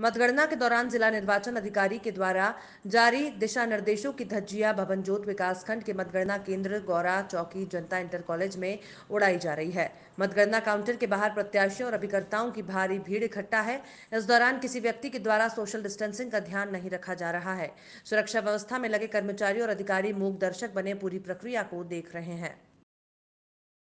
मतगणना के दौरान जिला निर्वाचन अधिकारी के द्वारा जारी दिशा निर्देशों की धज्जिया भवनजोत विकासखंड के मतगणना केंद्र गौरा चौकी जनता इंटर कॉलेज में उड़ाई जा रही है मतगणना काउंटर के बाहर प्रत्याशियों और अभिकर्ताओं की भारी भीड़ इकट्ठा है इस दौरान किसी व्यक्ति के द्वारा सोशल डिस्टेंसिंग का ध्यान नहीं रखा जा रहा है सुरक्षा व्यवस्था में लगे कर्मचारी और अधिकारी मूक दर्शक बने पूरी प्रक्रिया को देख रहे हैं